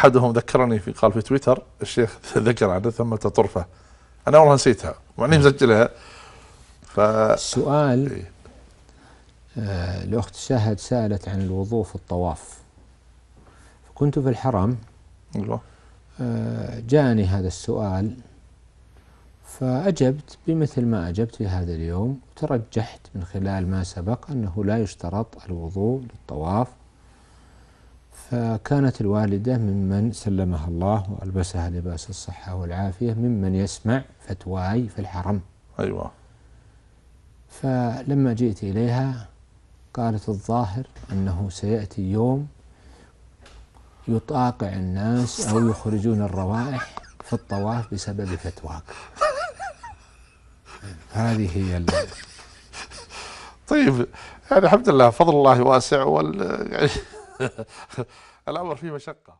احدهم ذكرني في قال في تويتر الشيخ ذكر عنه ثمة طرفة انا والله نسيتها وعني نعم. مسجلها ف السؤال إيه؟ آه الاخت شهد سالت عن الوضوء في الطواف كنت في الحرم الله أيوة. آه جاءني هذا السؤال فأجبت بمثل ما أجبت في هذا اليوم ترجحت من خلال ما سبق أنه لا يشترط الوضوء للطواف فكانت الوالدة ممن سلمها الله وألبسها لباس الصحة والعافية ممن يسمع فتواي في الحرم أيوة فلما جئت إليها قالت الظاهر أنه سيأتي يوم يطاقع الناس أو يخرجون الروائح في الطواف بسبب فتواك هذه هي اللي. طيب يعني الحمد لله فضل الله واسع وال يعني الأمر فيه مشقة